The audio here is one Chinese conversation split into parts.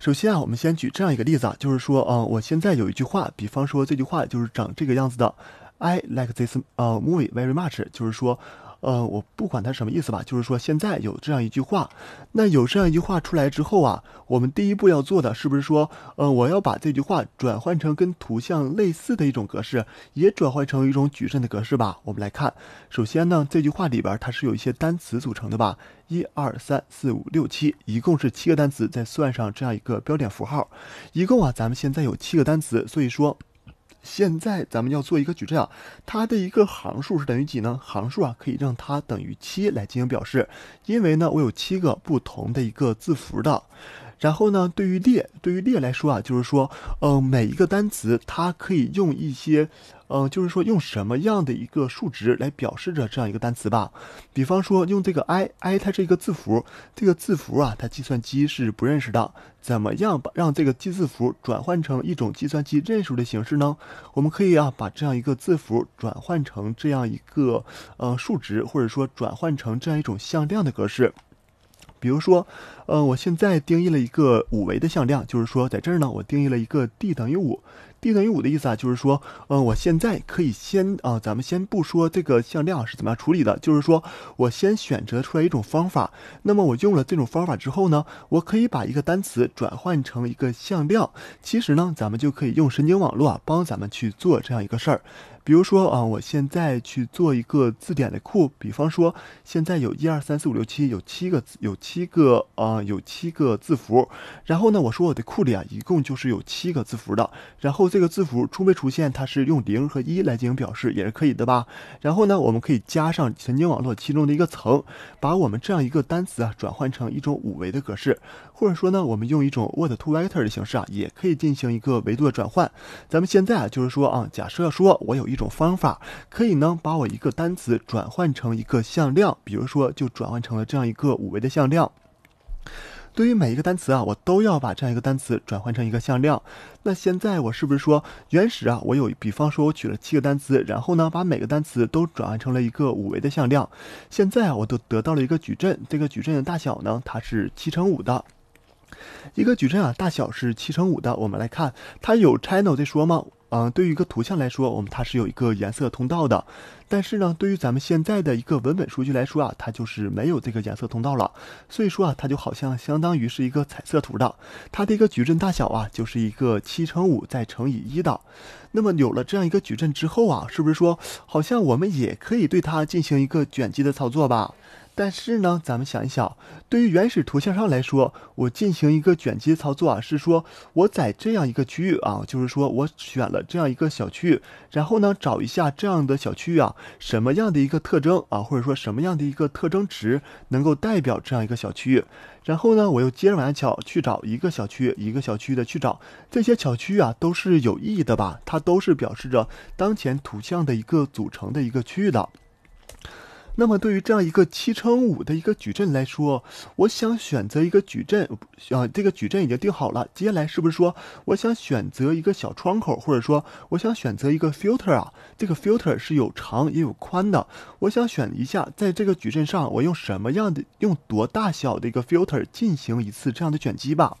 首先啊，我们先举这样一个例子啊，就是说，呃，我现在有一句话，比方说这句话就是长这个样子的，I like this 呃 movie very much，就是说。呃，我不管它什么意思吧，就是说现在有这样一句话，那有这样一句话出来之后啊，我们第一步要做的是不是说，呃，我要把这句话转换成跟图像类似的一种格式，也转换成一种矩阵的格式吧？我们来看，首先呢，这句话里边它是有一些单词组成的吧，一二三四五六七，一共是七个单词，再算上这样一个标点符号，一共啊，咱们现在有七个单词，所以说。现在咱们要做一个矩阵啊，它的一个行数是等于几呢？行数啊可以让它等于七来进行表示，因为呢我有七个不同的一个字符的。然后呢，对于列，对于列来说啊，就是说，嗯，每一个单词它可以用一些，嗯，就是说用什么样的一个数值来表示着这样一个单词吧。比方说用这个 i，i 它是一个字符，这个字符啊，它计算机是不认识的。怎么样把让这个记字符转换成一种计算机认识的形式呢？我们可以啊把这样一个字符转换成这样一个呃数值，或者说转换成这样一种向量的格式。比如说，呃，我现在定义了一个五维的向量，就是说，在这儿呢，我定义了一个 d 等于五，d 等于五的意思啊，就是说，呃，我现在可以先啊，咱们先不说这个向量是怎么样处理的，就是说我先选择出来一种方法，那么我用了这种方法之后呢，我可以把一个单词转换成一个向量，其实呢，咱们就可以用神经网络啊帮咱们去做这样一个事儿。比如说啊，我现在去做一个字典的库，比方说现在有一二三四五六七，有七个字，有七个啊，有七个字符。然后呢，我说我的库里啊，一共就是有七个字符的。然后这个字符出没出现，它是用零和一来进行表示，也是可以的吧？然后呢，我们可以加上神经网络其中的一个层，把我们这样一个单词啊转换成一种五维的格式，或者说呢，我们用一种 word to vector 的形式啊，也可以进行一个维度的转换。咱们现在啊，就是说啊，假设说我有。一种方法可以呢，把我一个单词转换成一个向量，比如说就转换成了这样一个五维的向量。对于每一个单词啊，我都要把这样一个单词转换成一个向量。那现在我是不是说原始啊，我有，比方说我取了七个单词，然后呢把每个单词都转换成了一个五维的向量。现在啊，我都得到了一个矩阵，这个矩阵的大小呢，它是七乘五的。一个矩阵啊，大小是七乘五的。我们来看，它有 channel 在说吗？嗯，对于一个图像来说，我们它是有一个颜色通道的，但是呢，对于咱们现在的一个文本数据来说啊，它就是没有这个颜色通道了，所以说啊，它就好像相当于是一个彩色图的，它的一个矩阵大小啊，就是一个七乘五再乘以一的，那么有了这样一个矩阵之后啊，是不是说好像我们也可以对它进行一个卷积的操作吧？但是呢，咱们想一想，对于原始图像上来说，我进行一个卷积操作啊，是说我在这样一个区域啊，就是说我选了这样一个小区域，然后呢，找一下这样的小区域啊，什么样的一个特征啊，或者说什么样的一个特征值能够代表这样一个小区域，然后呢，我又接着往小去找一个小区域，一个小区域的去找这些小区域啊，都是有意义的吧？它都是表示着当前图像的一个组成的一个区域的。那么对于这样一个七乘五的一个矩阵来说，我想选择一个矩阵，啊，这个矩阵已经定好了。接下来是不是说，我想选择一个小窗口，或者说我想选择一个 filter 啊？这个 filter 是有长也有宽的。我想选一下，在这个矩阵上，我用什么样的、用多大小的一个 filter 进行一次这样的卷积吧。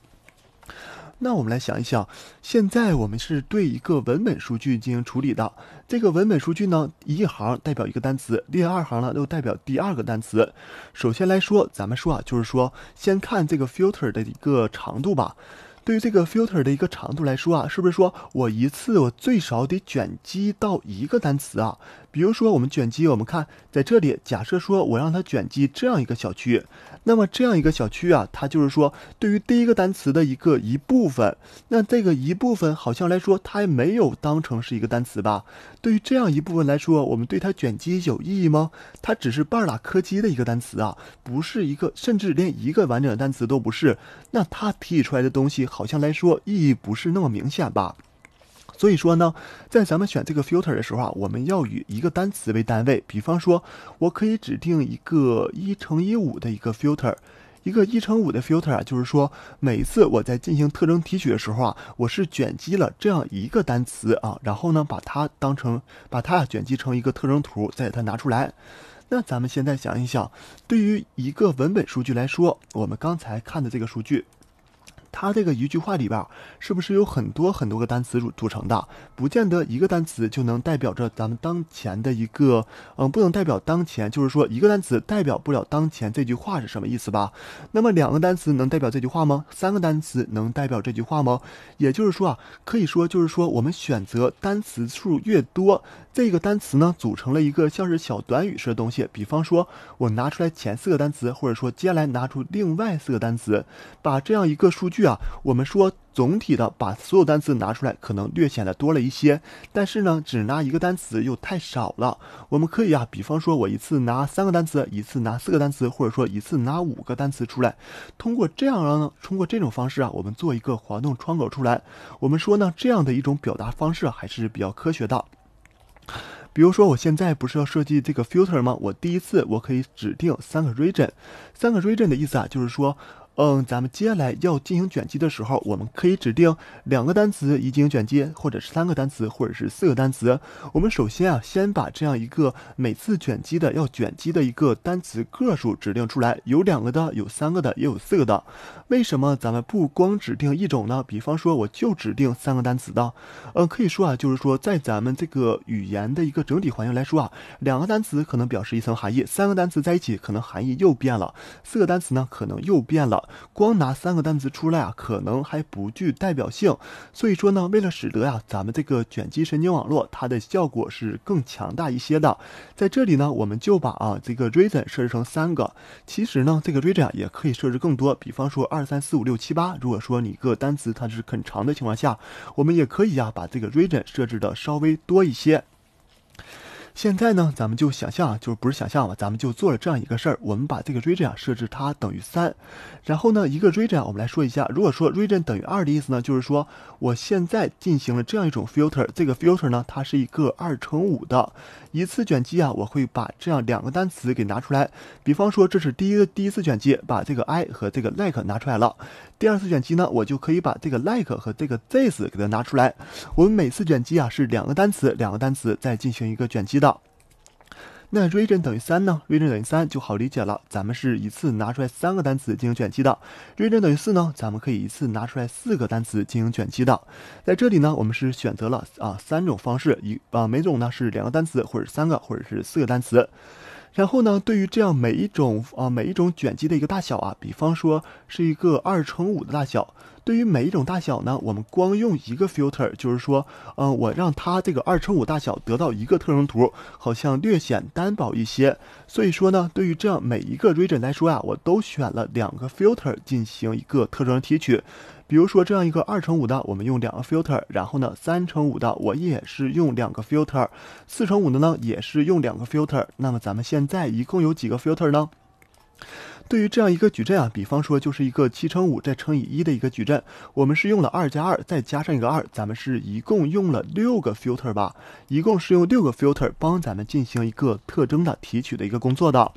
那我们来想一想，现在我们是对一个文本数据进行处理的。这个文本数据呢，一行代表一个单词，第二行呢又代表第二个单词。首先来说，咱们说啊，就是说先看这个 filter 的一个长度吧。对于这个 filter 的一个长度来说啊，是不是说我一次我最少得卷积到一个单词啊？比如说我们卷积，我们看在这里，假设说我让它卷积这样一个小区，那么这样一个小区啊，它就是说对于第一个单词的一个一部分，那这个一部分好像来说它还没有当成是一个单词吧？对于这样一部分来说，我们对它卷积有意义吗？它只是半拉柯基的一个单词啊，不是一个，甚至连一个完整的单词都不是。那它提取出来的东西。好像来说意义不是那么明显吧，所以说呢，在咱们选这个 filter 的时候啊，我们要以一个单词为单位。比方说，我可以指定一个一乘以五的一个 filter，一个一乘五的 filter 啊，就是说，每一次我在进行特征提取的时候啊，我是卷积了这样一个单词啊，然后呢，把它当成把它卷积成一个特征图，再给它拿出来。那咱们现在想一想，对于一个文本数据来说，我们刚才看的这个数据。它这个一句话里边儿，是不是有很多很多个单词组组成的？不见得一个单词就能代表着咱们当前的一个，嗯，不能代表当前，就是说一个单词代表不了当前这句话是什么意思吧？那么两个单词能代表这句话吗？三个单词能代表这句话吗？也就是说啊，可以说就是说，我们选择单词数越多，这个单词呢，组成了一个像是小短语式的东西。比方说，我拿出来前四个单词，或者说接下来拿出另外四个单词，把这样一个数据。啊，我们说总体的把所有单词拿出来，可能略显得多了一些，但是呢，只拿一个单词又太少了。我们可以啊，比方说我一次拿三个单词，一次拿四个单词，或者说一次拿五个单词出来。通过这样，呢，通过这种方式啊，我们做一个滑动窗口出来。我们说呢，这样的一种表达方式还是比较科学的。比如说，我现在不是要设计这个 filter 吗？我第一次我可以指定三个 region，三个 region 的意思啊，就是说。嗯，咱们接下来要进行卷积的时候，我们可以指定两个单词进行卷积，或者是三个单词，或者是四个单词。我们首先啊，先把这样一个每次卷积的要卷积的一个单词个数指定出来，有两个的，有三个的，也有四个的。为什么咱们不光指定一种呢？比方说，我就指定三个单词的。嗯，可以说啊，就是说，在咱们这个语言的一个整体环境来说啊，两个单词可能表示一层含义，三个单词在一起可能含义又变了，四个单词呢可能又变了。光拿三个单词出来啊，可能还不具代表性。所以说呢，为了使得啊，咱们这个卷积神经网络它的效果是更强大一些的，在这里呢，我们就把啊这个 r e a s o n 设置成三个。其实呢，这个 r e y t o n 也可以设置更多，比方说二三四五六七八。如果说你一个单词它是很长的情况下，我们也可以啊把这个 r e a s o n 设置的稍微多一些。现在呢，咱们就想象啊，就是不是想象了，咱们就做了这样一个事儿。我们把这个 region 设置它等于三，然后呢，一个 region，我们来说一下，如果说 region 等于二的意思呢，就是说我现在进行了这样一种 filter，这个 filter 呢，它是一个二乘五的一次卷积啊，我会把这样两个单词给拿出来。比方说，这是第一个第一次卷积，把这个 i 和这个 like 拿出来了。第二次卷积呢，我就可以把这个 like 和这个 this 给它拿出来。我们每次卷积啊是两个单词，两个单词再进行一个卷积的。那 region 等于三呢？region 等于三就好理解了，咱们是一次拿出来三个单词进行卷积的。region 等于四呢？咱们可以一次拿出来四个单词进行卷积的。在这里呢，我们是选择了啊三种方式，一啊每种呢是两个单词，或者三个，或者是四个单词。然后呢？对于这样每一种啊，每一种卷积的一个大小啊，比方说是一个二乘五的大小。对于每一种大小呢，我们光用一个 filter，就是说，呃，我让它这个二乘五大小得到一个特征图，好像略显单薄一些。所以说呢，对于这样每一个 region 来说啊，我都选了两个 filter 进行一个特征提取。比如说这样一个二乘五的，我们用两个 filter，然后呢，三乘五的我也是用两个 filter，四乘五的呢也是用两个 filter。那么咱们现在一共有几个 filter 呢？对于这样一个矩阵啊，比方说就是一个七乘五再乘以一的一个矩阵，我们是用了二加二再加上一个二，咱们是一共用了六个 filter 吧？一共是用六个 filter 帮咱们进行一个特征的提取的一个工作的。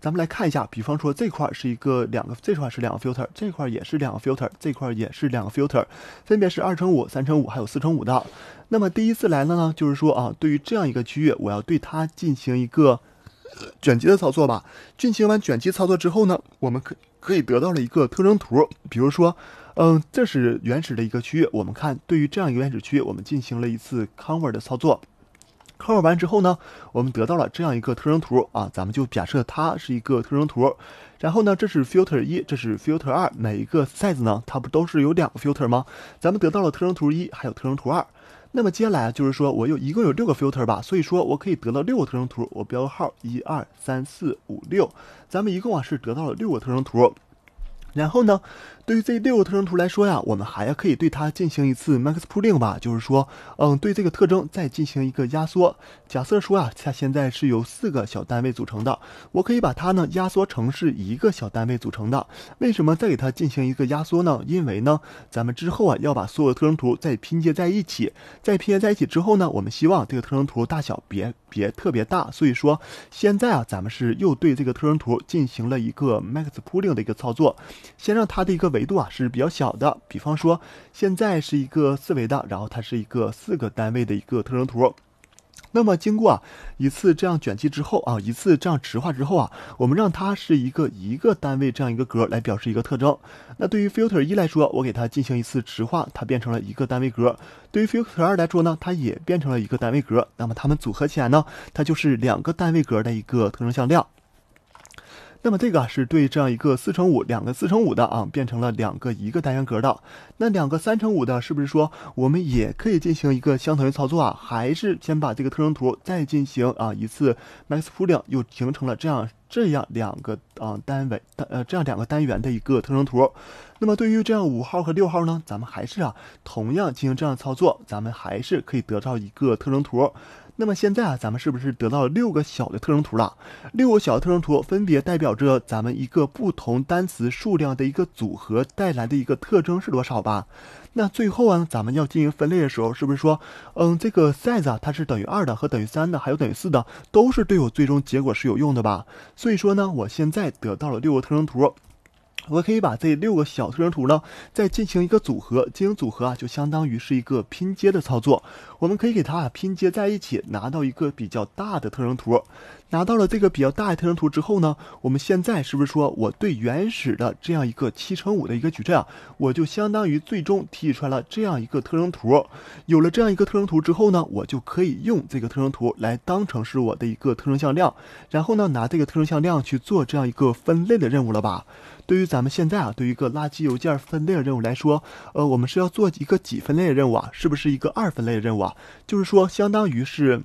咱们来看一下，比方说这块是一个两个，这块是两个 filter，这块也是两个 filter，这块也是两个 filter，分别是二乘五、三乘五还有四乘五的。那么第一次来了呢，就是说啊，对于这样一个区域，我要对它进行一个。卷积的操作吧。进行完卷积操作之后呢，我们可可以得到了一个特征图。比如说，嗯，这是原始的一个区域。我们看，对于这样一个原始区域，我们进行了一次 convert 的操作。c o v e r 完之后呢，我们得到了这样一个特征图啊。咱们就假设它是一个特征图。然后呢，这是 filter 一，这是 filter 二。每一个 size 呢，它不都是有两个 filter 吗？咱们得到了特征图一，还有特征图二。那么接下来就是说，我有一共有六个 filter 吧，所以说我可以得到六个特征图，我标号一二三四五六，咱们一共啊是得到了六个特征图，然后呢。对于这六个特征图来说呀，我们还可以对它进行一次 max pooling 吧，就是说，嗯，对这个特征再进行一个压缩。假设说啊，它现在是由四个小单位组成的，我可以把它呢压缩成是一个小单位组成的。为什么再给它进行一个压缩呢？因为呢，咱们之后啊要把所有的特征图再拼接在一起，再拼接在一起之后呢，我们希望这个特征图大小别别特别大，所以说现在啊，咱们是又对这个特征图进行了一个 max pooling 的一个操作，先让它的一个尾。维度啊是比较小的，比方说现在是一个四维的，然后它是一个四个单位的一个特征图。那么经过啊一次这样卷积之后啊，一次这样池化之后啊，我们让它是一个一个单位这样一个格来表示一个特征。那对于 filter 一来说，我给它进行一次池化，它变成了一个单位格；对于 filter 二来说呢，它也变成了一个单位格。那么它们组合起来呢，它就是两个单位格的一个特征向量。那么这个是对这样一个四乘五两个四乘五的啊，变成了两个一个单元格的。那两个三乘五的，是不是说我们也可以进行一个相同的操作啊？还是先把这个特征图再进行啊一次 max pooling，又形成了这样这样两个啊单位呃这样两个单元的一个特征图。那么对于这样五号和六号呢，咱们还是啊同样进行这样操作，咱们还是可以得到一个特征图。那么现在啊，咱们是不是得到了六个小的特征图了？六个小的特征图分别代表着咱们一个不同单词数量的一个组合带来的一个特征是多少吧？那最后啊，咱们要进行分类的时候，是不是说，嗯，这个 size 啊，它是等于二的和等于三的，还有等于四的，都是对我最终结果是有用的吧？所以说呢，我现在得到了六个特征图，我可以把这六个小特征图呢，再进行一个组合，进行组合啊，就相当于是一个拼接的操作。我们可以给它拼接在一起，拿到一个比较大的特征图。拿到了这个比较大的特征图之后呢，我们现在是不是说我对原始的这样一个七乘五的一个矩阵啊，我就相当于最终提取出来了这样一个特征图。有了这样一个特征图之后呢，我就可以用这个特征图来当成是我的一个特征向量，然后呢拿这个特征向量去做这样一个分类的任务了吧？对于咱们现在啊对于一个垃圾邮件分类的任务来说，呃，我们是要做一个几分类的任务啊？是不是一个二分类的任务啊？就是说，相当于是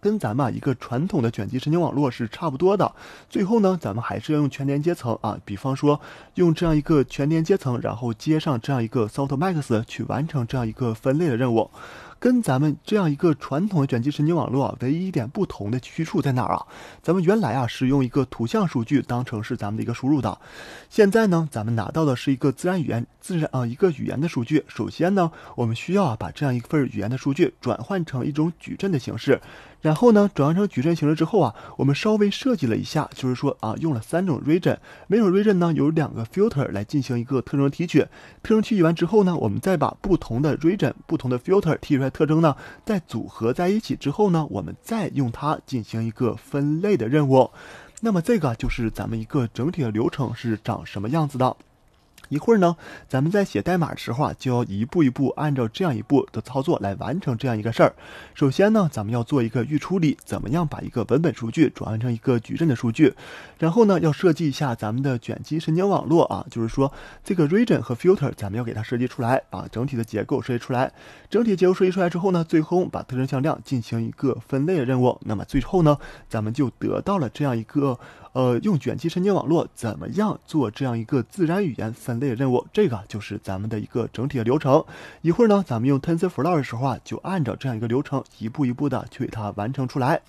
跟咱们一个传统的卷积神经网络是差不多的。最后呢，咱们还是要用全连接层啊，比方说用这样一个全连接层，然后接上这样一个 softmax 去完成这样一个分类的任务。跟咱们这样一个传统的卷积神经网络，唯一一点不同的区处在哪儿啊？咱们原来啊是用一个图像数据当成是咱们的一个输入的，现在呢，咱们拿到的是一个自然语言自然啊一个语言的数据。首先呢，我们需要啊把这样一份语言的数据转换成一种矩阵的形式，然后呢，转换成矩阵形式之后啊，我们稍微设计了一下，就是说啊用了三种 region，每种 region 呢有两个 filter 来进行一个特征提取。特征提取完之后呢，我们再把不同的 region、不同的 filter 提。特征呢，在组合在一起之后呢，我们再用它进行一个分类的任务。那么，这个就是咱们一个整体的流程是长什么样子的。一会儿呢，咱们在写代码的时候啊，就要一步一步按照这样一步的操作来完成这样一个事儿。首先呢，咱们要做一个预处理，怎么样把一个文本数据转换成一个矩阵的数据？然后呢，要设计一下咱们的卷积神经网络啊，就是说这个 region 和 filter 咱们要给它设计出来啊，整体的结构设计出来。整体结构设计出来之后呢，最后把特征向量进行一个分类的任务。那么最后呢，咱们就得到了这样一个。呃，用卷积神经网络怎么样做这样一个自然语言分类任务？这个就是咱们的一个整体的流程。一会儿呢，咱们用 TensorFlow 的时候啊，就按照这样一个流程，一步一步的去给它完成出来。